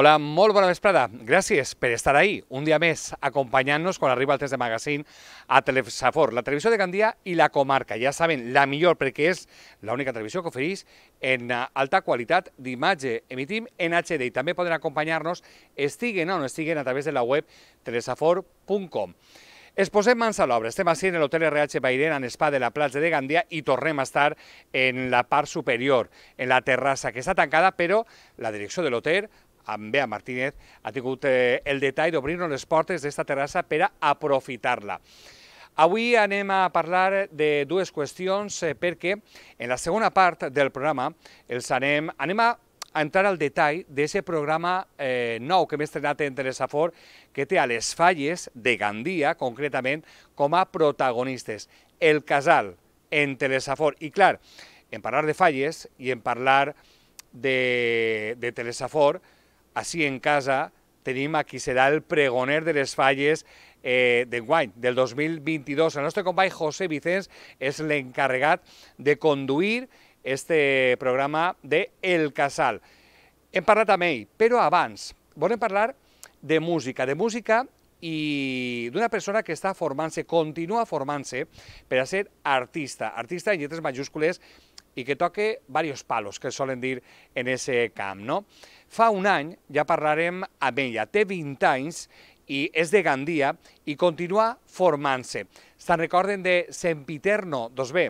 Hola, molt bona vesprada. Gràcies per estar ahí un dia més acompanyant-nos quan arriba el test de magazine a Telesafor, la televisió de Gandia i la comarca. Ja saben, la millor perquè és l'única televisió que ofereix en alta qualitat d'imatge. Emitim en HD i també poden acompanyar-nos estiguen o no estiguen a través de la web telesafor.com. Es posem mans a l'obra. Estem així en l'hotel RH Bairén, en Spa de la platja de Gandia, i tornem a estar en la part superior, en la terrassa, que està tancada, però la direcció de l'hotel amb Bea Martínez, ha tingut eh, el detall d'obrir-nos les portes d'esta terrassa per a aprofitar-la. Avui anem a parlar de dues qüestions eh, perquè en la segona part del programa els anem, anem a entrar al detall d'aquest programa eh, nou que hem estrenat en Telesafor que té a les falles de Gandia, concretament, com a protagonistes. El casal en Telesafor. I clar, en parlar de falles i en parlar de, de Telesafor, així en casa tenim a qui serà el pregoner de les falles eh, d'enguany, del 2022. El nostre company José Vicens és l'encarregat de conduir este programa de El Casal. Hem parlat amb ell, però abans volem parlar de música, de música i d'una persona que està formant-se, continua formant-se per a ser artista, artista en lletres majúscules, i que toque varios palos que solen dir en ese camp, no? Fa un any ja parlarem amb ella, té 20 anys i és de Gandia i continua formant-se. Se'n recorden de Sempiterno? Doncs bé,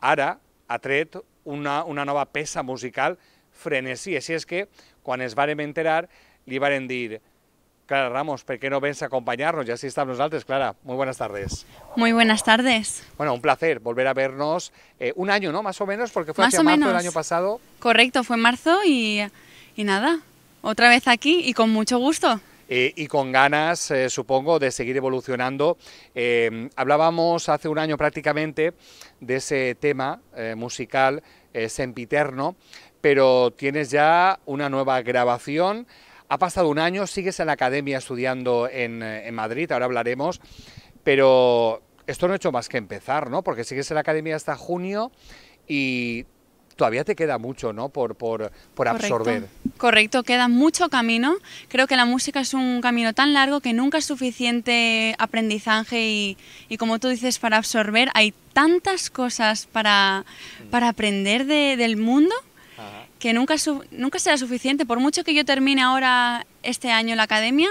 ara ha tret una, una nova peça musical frenesí, així és que quan es varen enterar li varen dir Clara Ramos, ¿por qué no vens a acompañarnos? Ya sí estamos antes Clara. Muy buenas tardes. Muy buenas tardes. Bueno, un placer volver a vernos eh, un año, ¿no? Más o menos, porque fue Más marzo del año pasado. Correcto, fue en marzo y, y nada, otra vez aquí y con mucho gusto. Eh, y con ganas, eh, supongo, de seguir evolucionando. hablábamos hace un año prácticamente de ese tema musical sempiterno, pero tienes ya una nueva grabación ha pasado un año, sigues en la academia estudiando eh, en, Madrid, ahora hablaremos, pero esto no ha hecho más que empezar, ¿no? Porque sigues en la academia hasta junio y todavía te queda mucho, ¿no? Por, por, absorber. Correcto. queda mucho camino. Creo que la música es un camino tan largo que nunca es suficiente aprendizaje y, como tú dices, para absorber hay tantas cosas para, para aprender del mundo que nunca, nunca será suficiente. Por mucho que yo termine ahora este año la academia,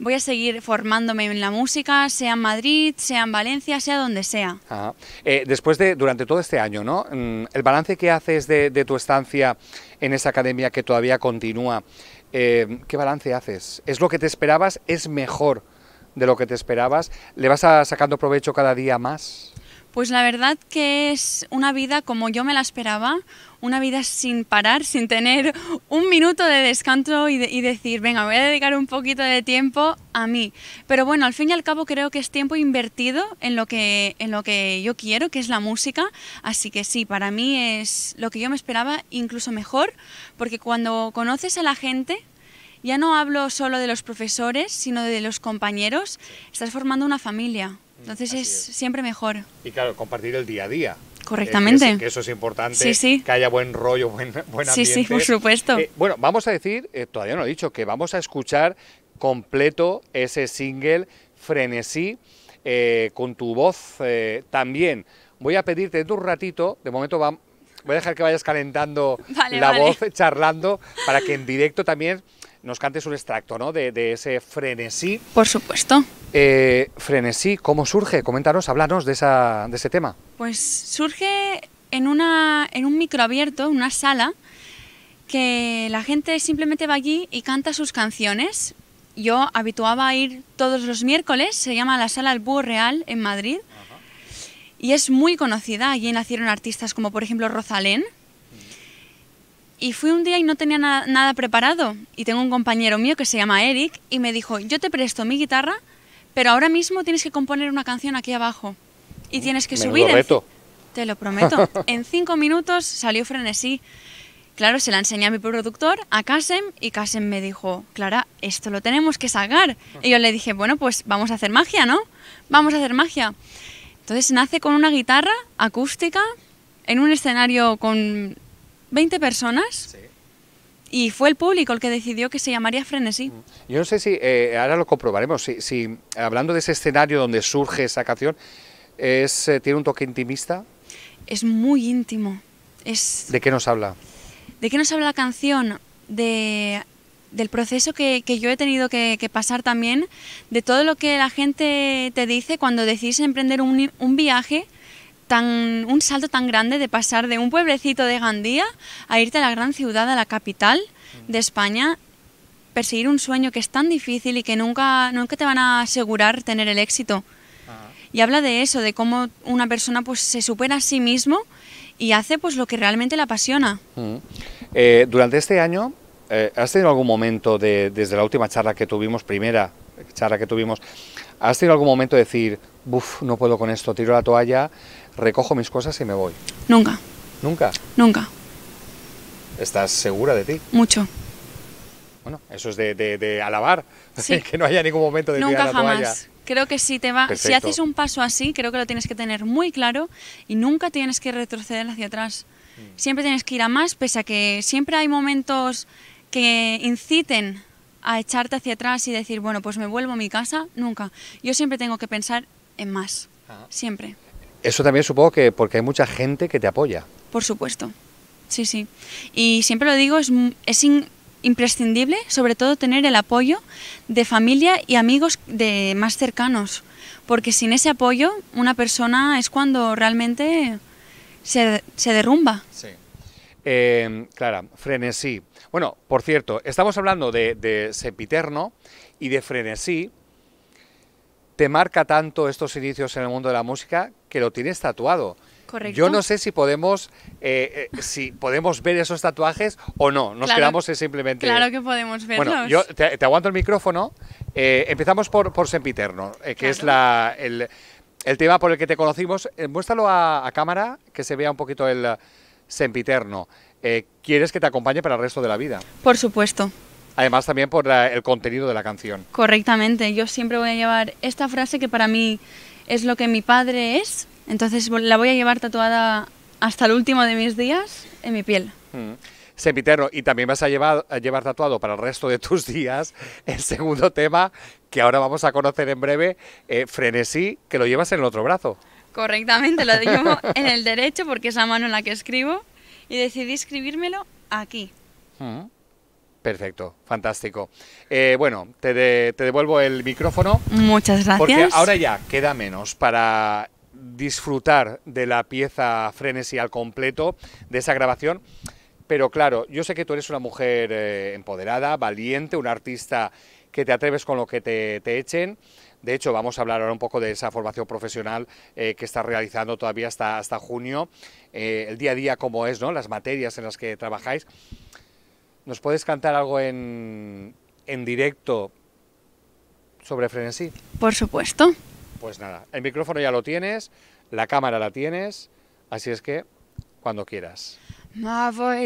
voy a seguir formándome en la música, sea en Madrid, sea en Valencia, sea donde sea. Ah, eh, después de, durante todo este año, ¿no? Mm, el balance que haces de, tu estancia en esa academia que todavía continúa, eh, ¿qué balance haces? ¿Es lo que te esperabas? ¿Es mejor de lo que te esperabas? ¿Le vas sacando provecho cada día más? Pues la verdad que es una vida como yo me la esperaba, una vida sin parar, sin tener un minuto de descanso y, decir, venga, voy a dedicar un poquito de tiempo a mí. Pero bueno, al fin y al cabo creo que es tiempo invertido en lo que, en lo que yo quiero, que es la música. Así que sí, para mí es lo que yo me esperaba, incluso mejor, porque cuando conoces a la gente, ya no hablo solo de los profesores, sino de los compañeros, estás formando una familia. Mm, Entonces es siempre mejor. Y claro, compartir el día a día. Correctamente. Eh, eso es importante, sí, que haya buen rollo, buen, buen ambiente. Sí, sí, por supuesto. Eh, bueno, vamos a decir, eh, todavía no he dicho, que vamos a escuchar completo ese single Frenesí con tu voz también. Voy a pedirte de un ratito, de momento voy a dejar que vayas calentando la voz, charlando, para que en directo también nos cantes un extracto de, ese frenesí. Por supuesto. Eh, frenesí, ¿cómo surge? Coméntanos, háblanos de, ese tema. Pues surge en, una, en un microabierto, en una sala, que la gente simplemente va allí y canta sus canciones. Yo habituaba a ir todos los miércoles, se llama la Sala del Búho Real en Madrid, y es muy conocida. Allí nacieron artistas como por ejemplo Rosalén, y fui un día y no tenía nada preparado. Y tengo un compañero mío que se llama Eric y me dijo, yo te presto mi guitarra, pero ahora mismo tienes que componer una canción aquí abajo. Y tienes que subir... Reto. Te lo prometo. en cinco minutos salió frenesí. Claro, se la enseñé a mi productor, a Kasem. y Kasem me dijo, Clara, esto lo tenemos que sacar. Y yo le dije, bueno, pues vamos a hacer magia, ¿no? Vamos a hacer magia. Entonces nace con una guitarra acústica, en un escenario con 20 personas. Y fue el público el que decidió que se llamaría Frenesí. Mm. Yo no sé si, eh, ahora lo comprobaremos, si, hablando de ese escenario donde surge esa canción, es, eh, ¿tiene un toque intimista? Es muy íntimo. Es... ¿De qué nos habla? ¿De qué nos habla la canción? De, del proceso que, yo he tenido que, pasar también, de todo lo que la gente te dice cuando decís emprender un viaje un salto tan grande de pasar de un pueblecito de Gandía a irte a la gran ciudad, a la capital de España, perseguir un sueño que es tan difícil y que nunca, nunca te van a asegurar tener el éxito. Y habla de eso, de cómo una persona pues, se supera a sí mismo y hace pues, lo que realmente la apasiona. Eh, durante este año, eh, ¿has tenido algún momento desde la última charla que tuvimos, primera charla que tuvimos, ¿has tenido algún momento de decir, buf, no puedo con esto, tiro la toalla, recojo mis cosas y me voy? Nunca. ¿Nunca? Nunca. ¿Estás segura de ti? Mucho. Bueno, eso es de, alabar, sí. que no haya ningún momento de Nunca la jamás. Creo que si te va, si haces un paso así, creo que lo tienes que tener muy claro y nunca tienes que retroceder hacia atrás. Mm. Siempre tienes que ir a más, pese a que siempre hay momentos que inciten a echarte hacia atrás y decir, bueno, pues me vuelvo a mi casa, nunca. Yo siempre tengo que pensar en más, ah. siempre. Eso también supongo que porque hay mucha gente que te apoya. Por supuesto, sí, sí. Y siempre lo digo, es, es imprescindible, sobre todo, tener el apoyo de familia y amigos de más cercanos, porque sin ese apoyo una persona es cuando realmente se, derrumba. Sí. Em, Clara, frenesí. Bueno, por cierto, estamos hablando de sepiterno y de frenesí, te marca tanto estos inicios en el mundo de la música que lo tienes tatuado. Correcto. Yo no sé si podemos, eh, eh, si podemos ver esos tatuajes o no. Nos quedamos simplemente. Claro que podemos verlos. Bueno, yo te, aguanto el micrófono. Eh, empezamos por, por Sempiterno, que es la, el, el, tema por el que te conocimos. muéstralo a, a, cámara, que se vea un poquito el Sempiterno. ¿Quieres que te acompañe para el resto de la vida? Por supuesto. Además también por el contenido de la canción. Correctamente, yo siempre voy a llevar esta frase que para mí es lo que mi padre es, entonces la voy a llevar tatuada hasta el último de mis días en mi piel. Mm. y también vas a llevar, llevar tatuado para el resto de tus días el segundo tema que ahora vamos a conocer en breve, eh, Frenesí, que lo llevas en el otro brazo. Correctamente, lo llevo en el derecho porque es la mano en la que escribo y decidí escribírmelo aquí. Mm. Perfecto, fantástico. Eh, bueno, te, devuelvo el micrófono. Muchas gracias. Porque ahora ya queda menos para disfrutar de la pieza Frenesy al completo, de esa grabación. Pero claro, yo sé que tú eres una mujer eh, empoderada, valiente, un artista que te atreves con lo que te, echen. De hecho, vamos a hablar ahora un poco de esa formación profesional eh, que estás realizando todavía hasta, hasta junio, el día a día como es, ¿no? las materias en las que trabajáis. ¿Nos puedes cantar algo en, directo sobre Frenesí? Por supuesto. Pues nada, el micrófono ya lo tienes, la cámara la tienes, así es que cuando quieras. People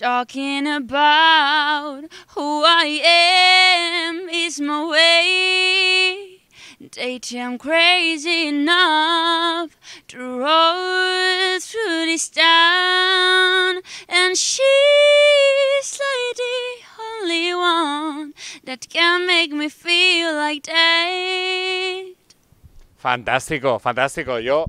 talking about who I am my way. Date I'm crazy enough to roll through this town, and she's lady only one that can make me feel like that. Fantástico, fantástico. Yo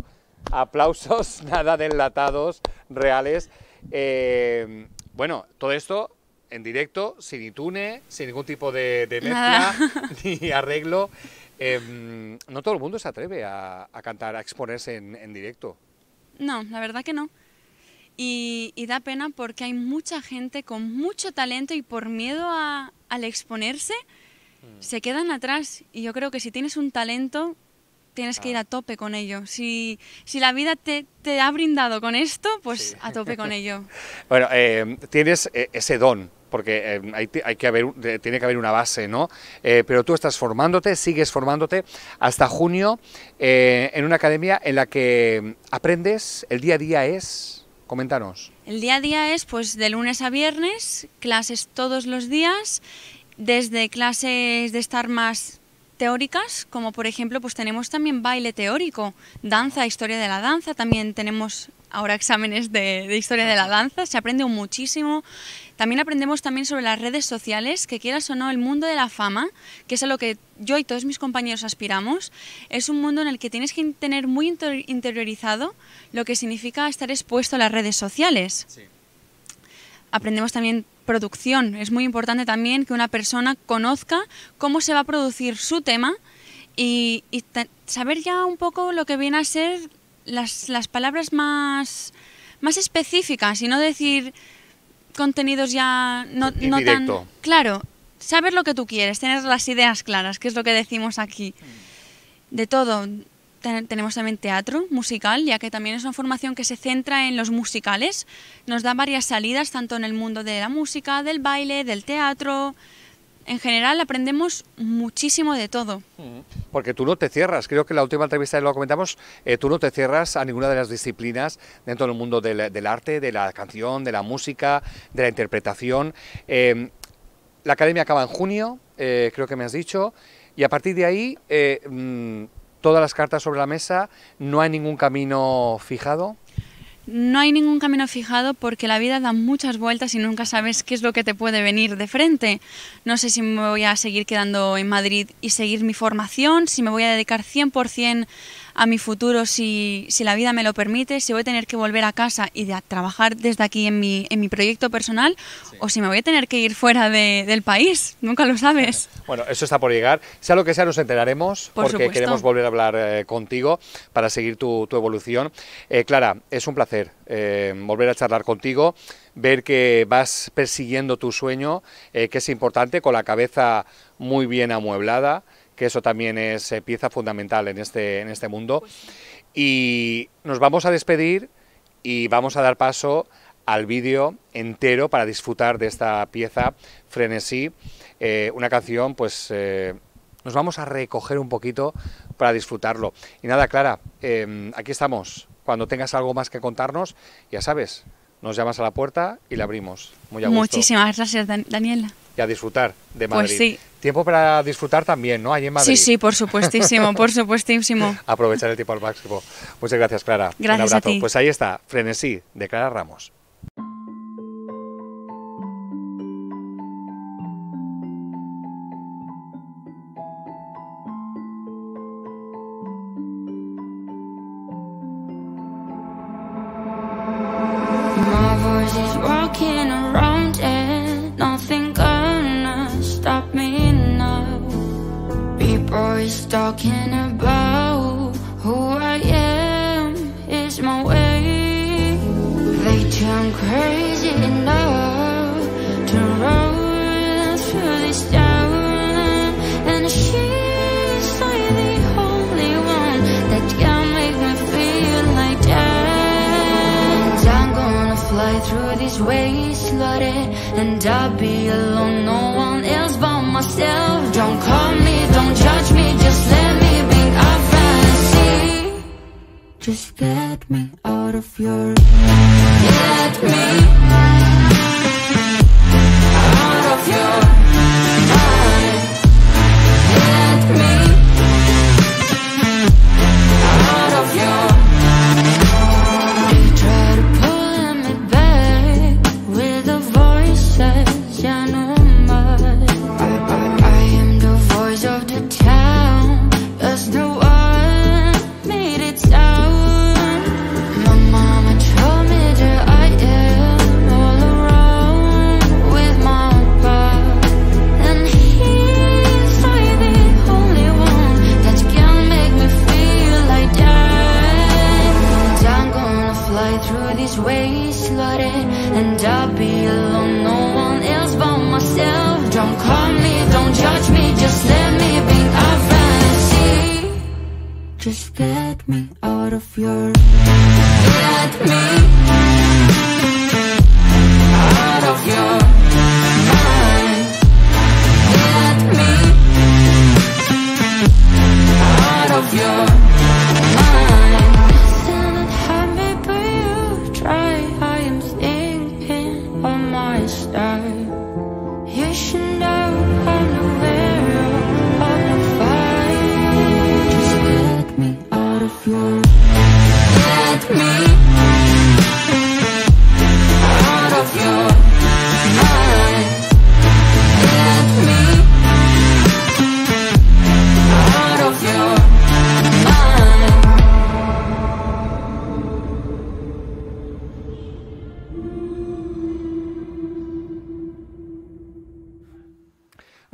aplausos, nada de enlatados reales. Eh, bueno, todo esto en directo, sin itune, sin ningún tipo de, de mezcla ni arreglo. Em, no todo el mundo se atreve a, cantar, a exponerse en, directo. No, la verdad que no. Y, da pena porque hay mucha gente con mucho talento y por miedo a, al exponerse mm. se quedan atrás. Y yo creo que si tienes un talento tienes que ir ah. a tope con ello. Si, la vida te, ha brindado con esto, pues a tope con ello. bueno, em, tienes eh, ese don porque eh, hay, que haber, eh, tiene que haber una base, ¿no? Eh, pero tú estás formándote, sigues formándote hasta junio en una academia en la que aprendes, el día a día es, coméntanos. El día a día es pues de lunes a viernes, clases todos los días, desde clases de estar más teóricas, como por ejemplo pues tenemos también baile teórico, danza, historia de la danza, también tenemos ahora exámenes de, historia de la danza, se aprende muchísimo. También aprendemos también sobre las redes sociales, que quieras o no, el mundo de la fama, que es a lo que yo y todos mis compañeros aspiramos, es un mundo en el que tienes que tener muy interiorizado lo que significa estar expuesto a las redes sociales. Aprendemos también producción, es muy importante también que una persona conozca cómo se va a producir su tema y saber ya un poco lo que viene a ser las, las palabras más, específicas y no decir contenidos ya no, no tan... Claro, saber lo que tú quieres, tener las ideas claras, que es lo que decimos aquí. De todo, tenemos también teatro musical, ya que también es una formación que se centra en los musicales. Nos da varias salidas, tanto en el mundo de la música, del baile, del teatro, en general aprendemos muchísimo de todo. Mm. Porque tú no te cierras, creo que en la última entrevista lo comentamos, eh, tú no te cierras a ninguna de las disciplinas dentro del mundo del, arte, de la canción, de la música, de la interpretación. Em, la academia acaba en junio, eh, creo que me has dicho, y a partir de ahí, eh, mm, todas las cartas sobre la mesa, no hay ningún camino fijado no hay ningún camino fijado porque la vida da muchas vueltas y nunca sabes qué es lo que te puede venir de frente. No sé si me voy a seguir quedando en Madrid y seguir mi formación, si me voy a dedicar 100% a mi futuro si, la vida me lo permite, si voy a tener que volver a casa y trabajar desde aquí en mi, en mi proyecto personal o si me voy a tener que ir fuera de, del país, nunca lo sabes. Bueno, eso está por llegar. Sea lo que sea, nos enteraremos porque queremos volver a hablar eh, contigo para seguir tu, evolución. Eh, Clara, es un placer eh, volver a charlar contigo ver que vas persiguiendo tu sueño, que es importante, con la cabeza muy bien amueblada, que eso también es eh, pieza fundamental en este, en este mundo. Pues y nos vamos a despedir y vamos a dar paso al vídeo entero para disfrutar de esta pieza Frenesí, eh, una canción pues eh, nos vamos a recoger un poquito para disfrutarlo. Y nada, Clara, aquí estamos. Cuando tengas algo más que contarnos, ya sabes, nos llamas a la puerta y la abrimos. Muchísimas gracias, Daniela. Y a disfrutar de pues Madrid. Pues Tiempo para disfrutar también, ¿no? Allí en Sí, sí, por supuestísimo, por supuestísimo. Aprovechar el tiempo al máximo. Muchas gracias, Clara. Gracias Un abrazo. A ti. Pues ahí está, Frenesí, de Clara Ramos. talking about who I am is my way. They turn crazy enough to roll through this town, and she's like the only one that can make me feel like that. I'm gonna fly through this wasteland, and I'll be alone, no one else but myself. Don't call me, don't judge me. Just get me out of your Get me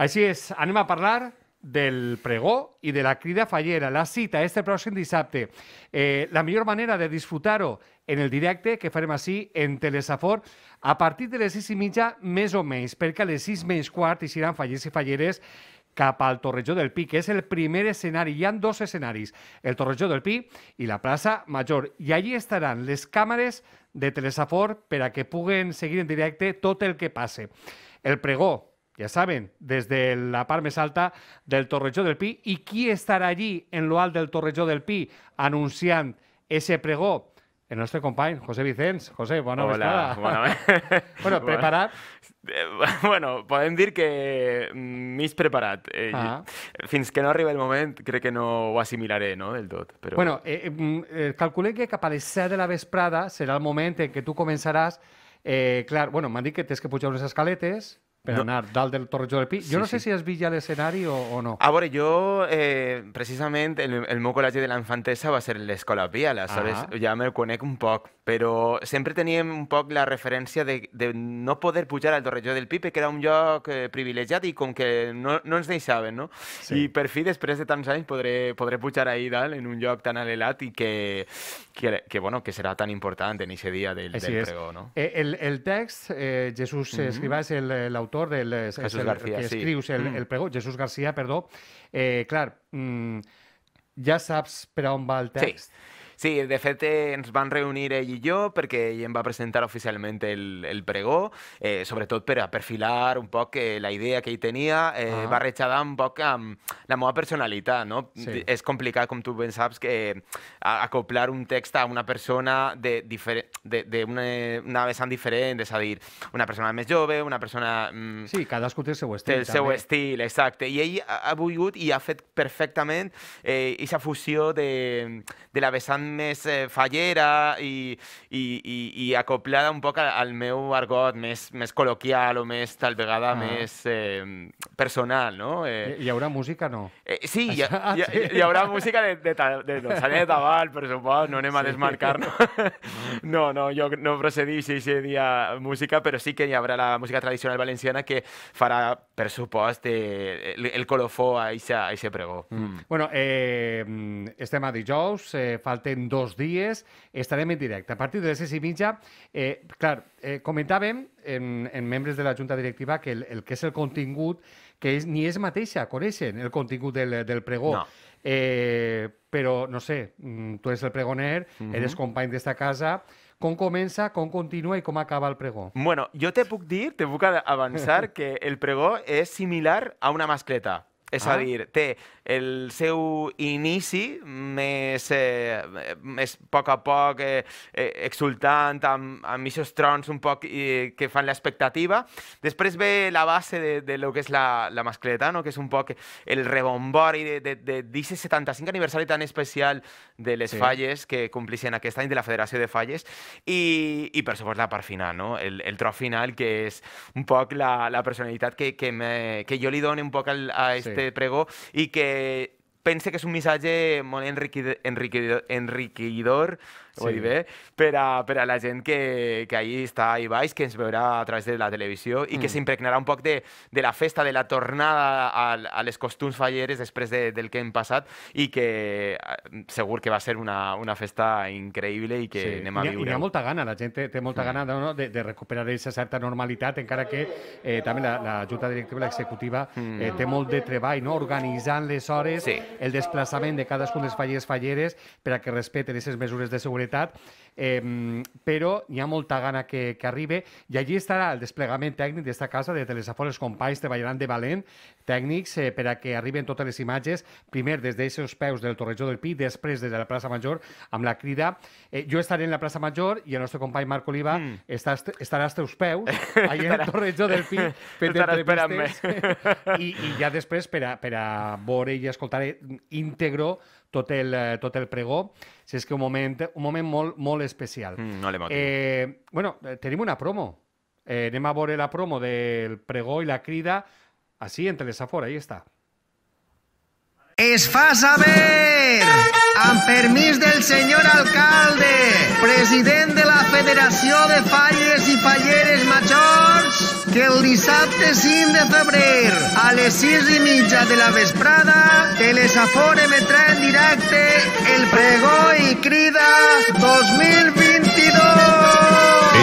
Així és, anem a parlar del pregó i de la crida fallera, la cita este pròxim dissabte. Eh, la millor manera de disfrutar-ho en el directe que farem així en Telesafor a partir de les sis i mitja més o menys, perquè a les sis menys quart hi seran fallers i falleres cap al Torrejó del Pi, que és el primer escenari. Hi han dos escenaris, el Torrejó del Pi i la plaça Major. I allí estaran les càmeres de Telesafor per a que puguen seguir en directe tot el que passe. El pregó ya saben, desde la par más alta del Torrejó del Pi. ¿Y quién estará allí en lo alto del Torrejó del Pi anunciando ese pregó? El nostre company, José Vicenç. José, buena Hola, vesprada. bueno, preparad. Eh, bueno, podem dir que mm, m'he preparat. Eh, ah. Fins que no arriba el moment, crec que no ho assimilaré no, del tot. Però... Bueno, eh, eh, mm, eh calculé que cap a les 7 de la vesprada serà el moment en què tu començaràs Eh, clar, bueno, m'han dit que tens que pujar unes escaletes, per no. anar dalt del Torrejó del Pi. Jo no sé sí. si has vist ja l'escenari o, o no. A ah, veure, jo, eh, precisament, el, el meu col·legi de la va ser l'Escola Piala, sabes? Ah. Ja me'l conec un poc, però sempre teníem un poc la referència de, de no poder pujar al Torrejó del Pi, perquè era un lloc eh, privilegiat i com que no, no ens deixaven, no? Sí. I per fi, després de tants anys, podré, podré pujar ahí dalt, en un lloc tan alelat i que, que, que, bueno, que serà tan important en aquest dia del, Així del pregó, no? Eh, el, el text, eh, Jesús mm -hmm. Escrivà és l'autor autor del... És, eh, Jesús el, García, que sí. escrius el, mm. el pregó, Jesús García, perdó. Eh, clar, mm, ja saps per on va el text. Sí. Sí, de fet eh, ens van reunir ell i jo perquè ell em va presentar oficialment el, el pregó, eh, sobretot per a perfilar un poc eh, la idea que ell tenia, eh, ah. barrejada un poc amb la meva personalitat, no? Sí. És complicat, com tu ben saps, que eh, acoplar un text a una persona de, de, de una, una vessant diferent, és a dir, una persona més jove, una persona... Mm, sí, cadascú té el seu estil. Té el també. seu estil, exacte. I ell ha, ha volgut i ha fet perfectament eh, aquesta fusió de, de la vessant més eh, fallera i, i, i, i acoplada un poc al meu argot més, més col·loquial o més, tal vegada, ah. més eh, personal, no? Eh, hi, hi haurà música, no? Eh, sí, hi, ah, hi, hi, hi haurà música de, de, de, de Dolçanet Aval, per supost, no anem sí. a desmarcar no? No, no, jo no procedís hi dia música, però sí que hi haurà la música tradicional valenciana que farà, per supost, eh, el, el colofó a aquest pregó. Mm. Bueno, eh, estem a dijous, eh, falta en dos dies estarem en directe. A partir de les 6 i mitja, eh, clar, eh, comentàvem en, en membres de la Junta Directiva que el, el que és el contingut, que és, ni és mateixa coneixen el contingut del, del pregó. No. Eh, però, no sé, mm, tu ets el pregoner, uh mhm. -huh. eres company d'esta casa, com comença, com continua i com acaba el pregó. Bueno, jo te puc dir, te puc avançar que el pregó és similar a una mascleta. És ah. a dir, té el seu inici més, eh, més a poc a poc eh, eh exultant, amb, amb aquests trons un poc eh, que fan l'expectativa. Després ve la base de, de lo que és la, la mascleta, no? que és un poc el rebombori de, de, de 75 aniversari tan especial de les sí. falles que complixen aquest any de la Federació de Falles i, i per supost la part final, no? el, el tro final que és un poc la, la personalitat que, que, me, que jo li dono un poc al, a este sí este pregó i que pense que és un missatge molt enriquidor, enriquidor, enriquidor sí. dir bé, per a, per a la gent que, que ahir està i baix, que ens veurà a través de la televisió i mm. que s'impregnarà un poc de, de la festa, de la tornada a, a les costums falleres després de, del que hem passat i que eh, segur que va ser una, una festa increïble i que sí. anem a viure. I hi ha molta gana, la gent té, té molta mm. gana no, de, de recuperar aquesta certa normalitat, encara que eh, també la, la Junta Directiva, l'executiva, eh, mm. eh, té molt de treball, no? organitzant les hores, sí. el desplaçament de cadascun dels fallers falleres per a que respeten aquestes mesures de seguretat seguretat, eh, però hi ha molta gana que, que arribe i allí estarà el desplegament tècnic d'esta casa, de Telesafores els companys treballaran de valent, tècnics, eh, per a que arriben totes les imatges, primer des d'aquests peus del Torrejó del Pi, després des de la plaça Major, amb la crida. Eh, jo estaré en la plaça Major i el nostre company Marc Oliva mm. està, estarà als teus peus, allà al Torrejó del Pi, fent entrevistes. I, I ja després, per a, per a veure i escoltar eh, íntegro ...total eh, pregó. Si es que un momento, un moment muy especial. Mm, eh, bueno, eh, tenemos una promo. Eh, anem la promo del pregó y la crida, ...así, entre les ahí está... Es fa saber, amb permís del senyor alcalde, president de la Federació de Falles i Falleres Majors, que el dissabte 5 de febrer, a les 6 i mitja de la vesprada, Telesafor emetrà en directe el pregó i crida 2022.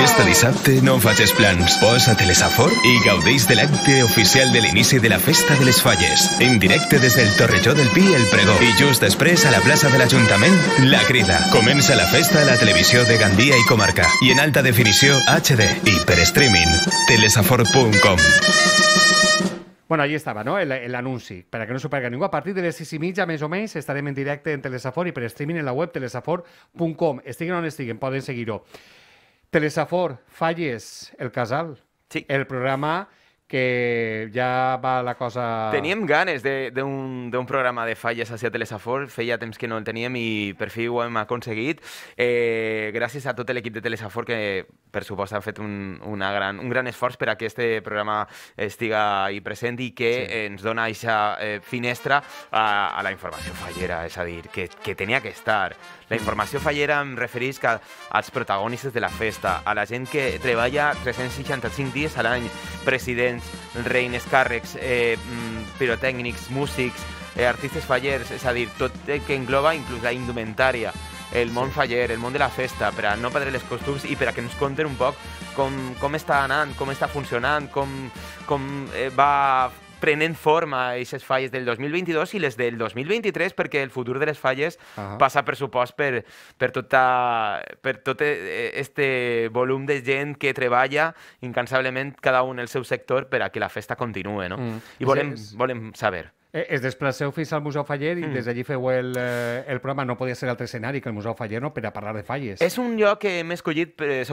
Festa dissabte no facis plans, posa y a del y de oficial del inicio de la Festa de les Falles. En directe des del Torrelló del Pi el pregó y just express a la plaça del l'Ajuntament la crida. Comença la festa a la televisió de Gandía i comarca i en alta definició HD i per streaming telesafor.com. Bueno, ahí estaba, no?, el, anuncio. anunci, que no se perga ningú. A partir de les 6 o menys, estaré en directo en Telesafor y per streaming en la web telesafor.com. Estiguen o estiguen, pueden seguirlo seguirlo. Telesafor, falles el casal. Sí. El programa que ja va la cosa... Teníem ganes d'un programa de falles hacia Telesafor, feia temps que no el teníem i per fi ho hem aconseguit. Eh, gràcies a tot l'equip de Telesafor que, per supost, han fet un, una gran, un gran esforç per a que este programa estiga i present i que sí. ens dona aquesta eh, finestra a, a la informació fallera, és a dir, que, que tenia que estar. La informació fallera em referís que als protagonistes de la festa, a la gent que treballa 365 dies a l'any, president diferents reines, càrrecs, eh, mm, pirotècnics, músics, eh, artistes fallers, és a dir, tot el que engloba inclús la indumentària, el món sí. faller, el món de la festa, per a no perdre els costums i per a que ens conten un poc com, com està anant, com està funcionant, com, com eh, va prenent forma a aquestes falles del 2022 i les del 2023 perquè el futur de les falles uh -huh. passa per supost per, per, tota, per tot eh, este volum de gent que treballa incansablement cada un en el seu sector per a que la festa continuï. No? Mm. I volem, volem saber. Eh, es desplaceu fins al Museu Faller i mm. des d'allí feu el, eh, el programa. No podia ser altre escenari que el Museu Faller no? per a parlar de falles. És un lloc que hem escollit per, eh,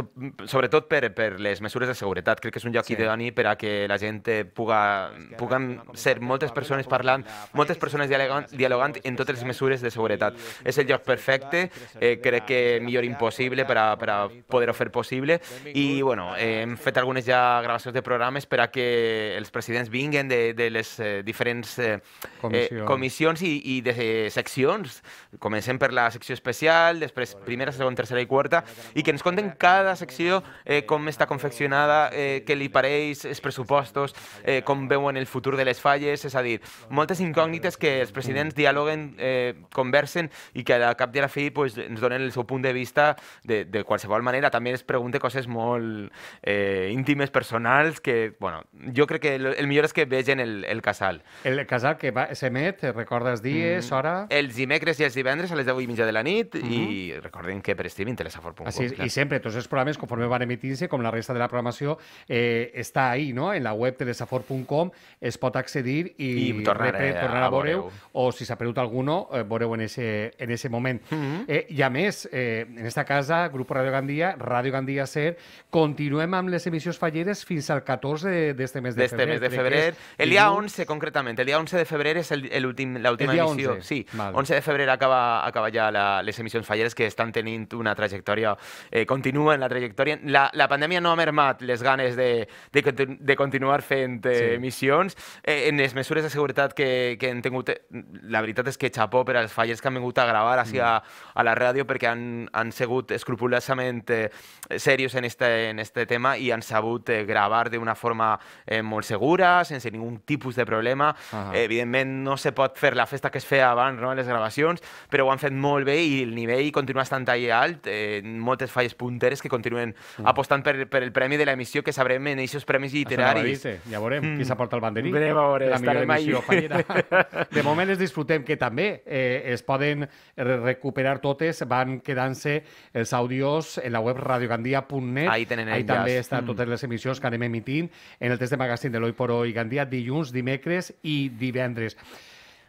sobretot per, per les mesures de seguretat. Crec que és un lloc sí. idoni per a que la gent puga, puguen ser moltes persones parlant, moltes persones dialogant, dialogant en totes les mesures de seguretat. És el lloc perfecte, eh, crec que millor impossible per a, per a poder fer possible i bueno, eh, hem fet algunes ja gravacions de programes per a que els presidents vinguen de, de les eh, diferents eh, Comissions. eh, comissions i, i de, seccions. Comencem per la secció especial, després primera, segona, tercera i quarta, i que ens conten cada secció eh, com està confeccionada, eh, què li pareix, els pressupostos, eh, com veuen el futur de les falles, és a dir, moltes incògnites que els presidents dialoguen, eh, conversen i que a cap de la fi pues, ens donen el seu punt de vista de, de qualsevol manera. També es pregunten coses molt eh, íntimes, personals, que, bueno, jo crec que el, el millor és que vegin el, el casal. El casal que s'emet, recordes dies, mm -hmm. hora... Els dimecres i els divendres a les 10 i mitja de la nit mm -hmm. i mm-hmm. recordem que per streaming telesafor.com. Així, clar. I sempre, tots els programes, conforme van emitint-se, com la resta de la programació, eh, està ahí, no? En la web telesafor.com es pot accedir i, I tornar, repre, a, eh, tornar a, a veure o si s'ha perdut alguno, eh, veureu en ese, en ese moment. Mm -hmm. eh, I a més, eh, en esta casa, Grupo Radio Gandia, Radio Gandia Ser, continuem amb les emissions falleres fins al 14 d'este mes de febrer. D'este mes de febrer. El dia 11, concretament, el dia 11 de febrer és el, últim, últim, última emissió. 11. Sí, Mal. 11 de febrer acaba, acaba ja la, les emissions falleres que estan tenint una trajectòria, eh, continuen la trajectòria. La, la pandèmia no ha mermat les ganes de, de, de continuar fent eh, sí. emissions. Eh, en les mesures de seguretat que, que hem tingut, eh, la veritat és que xapó per als fallers que han vingut a gravar mm. a, a la ràdio perquè han, han segut escrupulosament eh, serios en este, en este tema i han sabut eh, gravar d'una forma eh, molt segura, sense ningú tipus de problema. Uh -huh. eh, evidentment no se pot fer la festa que es feia abans, no?, les gravacions, però ho han fet molt bé i el nivell continua estant allà alt, eh, moltes falles punteres que continuen mm. apostant per, per el premi de l'emissió que sabrem en aquests premis literaris. Això no ja veurem mm. qui s'aporta el banderí. veure, la millor emissió fallera. De moment es disfrutem, que també eh, es poden recuperar totes, van quedant-se els àudios en la web radiogandia.net. Ahí tenen Ahí també estan mm. totes les emissions que anem emitint en el test de magazine de l'Oi por Hoy Gandia dilluns, dimecres i divendres divendres.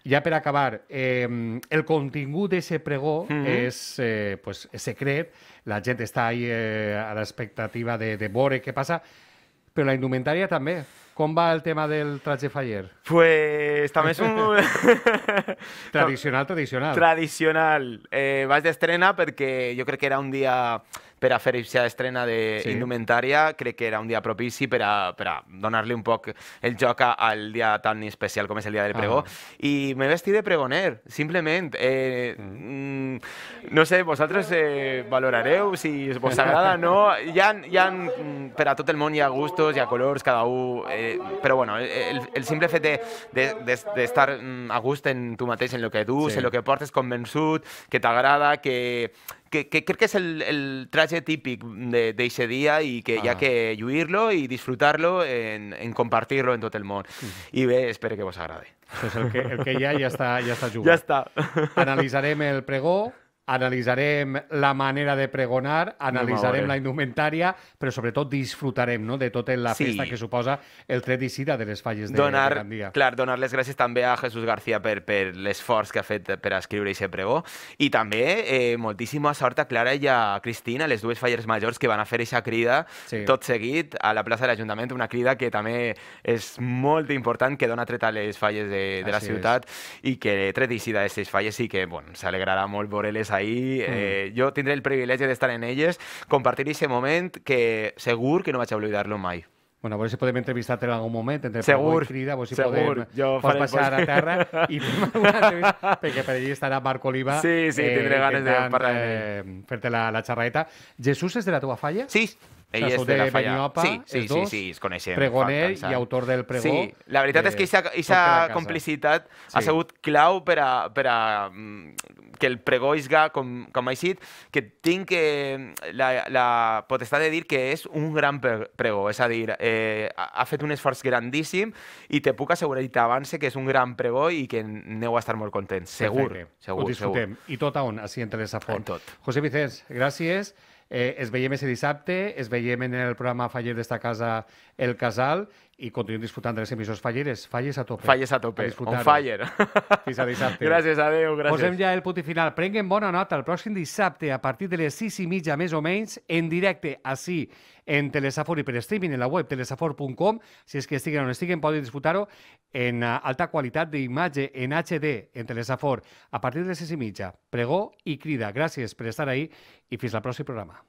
Ja per acabar, eh, el contingut d'aquest pregó mm -hmm. és, eh, pues, secret, la gent està ahí eh, a l'expectativa de, de veure què passa, però la indumentària també. Com va el tema del traje faller? Pues també és un... tradicional, tradicional. Tradicional. Eh, vas d'estrena perquè jo crec que era un dia... Dia per a fer aquesta estrena d'indumentària, sí. crec que era un dia propici per a, per a donar-li un poc el joc al dia tan especial com és el dia del pregó. Ah. I me vestit de pregoner, simplement. Eh, mm. mm. No sé, vosaltres eh, valorareu si vos agrada o no. Hi ha, hi ha, mm, per a tot el món hi ha gustos, hi ha colors, cada un... Eh, però bueno, el, el simple fet d'estar de, de, de mm, a gust en tu mateix, en el que dus, sí. en el que portes convençut, que t'agrada, que que, que crec que és el, el traje típic d'aquest dia i que ah. hi ha que lluir-lo i disfrutar-lo en, en compartir-lo en tot el món. Mm. I bé, espero que vos agrade. Pues el, que, el que hi ha ja està, ja està jugat. Ja està. Analitzarem el pregó, analitzarem la manera de pregonar, analitzarem la indumentària, però sobretot disfrutarem no, de tota la sí. festa que suposa el tret i sida de les falles de, donar, de Gandia. Clar, donar les gràcies també a Jesús García per, per l'esforç que ha fet per escriure aquest pregó i també eh, moltíssima sort a Clara i a Cristina, les dues falles majors que van a fer aquesta crida sí. tot seguit a la plaça de l'Ajuntament, una crida que també és molt important, que dona tret a les falles de, de Així la ciutat és. i que tret i sida les falles i que bueno, s'alegrarà molt veure-les a ahí. Mm. Eh, jo tindré el privilegi d'estar en elles, compartir aquest moment que segur que no vaig oblidar-lo mai. Bueno, a veure si podem entrevistar-te en algun moment, entre Segur, i Crida, si segur, podem, jo pots passar a terra i fem alguna entrevista, perquè per allà estarà Marc Oliva. Sí, sí, eh, tindré ganes de parlar. Eh, Fer-te la, la xerraeta. Jesús és de la teva falla? Sí, ell és de la falla. Beniopa, sí, sí, sí, sí, es coneixem. Pregoner i autor del pregó. Sí, la veritat eh, és que aquesta complicitat sí. ha sigut clau per a, per a mm, que el pregoisga, com, com ha dit, que tinc que mm, la, la potestat de dir que és un gran pregó, és a dir, eh, ha fet un esforç grandíssim i te puc assegurar i t'avance que és un gran pregó i que aneu a estar molt contents, segur. Perfecte. segur Ho Segur. I tot a on? Així entre les afons. tot. José Vicenç, gràcies. Eh, es veiem ese dissabte, es veiem en el programa Faller d'esta casa El Casal i continuem disfrutant de les emissors falleres. Falles a tope. Falles a tope. A On fire. Fins a dissabte. gràcies, adeu, gràcies. Posem ja el punt final. Prenguem bona nota el pròxim dissabte a partir de les 6 i mitja, més o menys, en directe, així, en Telesafor i per streaming, en la web telesafor.com. Si és que estiguen on estiguen, poden disfrutar-ho en eh, alta qualitat d'imatge, en HD, en Telesafor, a partir de les 6 i mitja. Pregó i crida. Gràcies per estar ahí i fins al pròxim programa.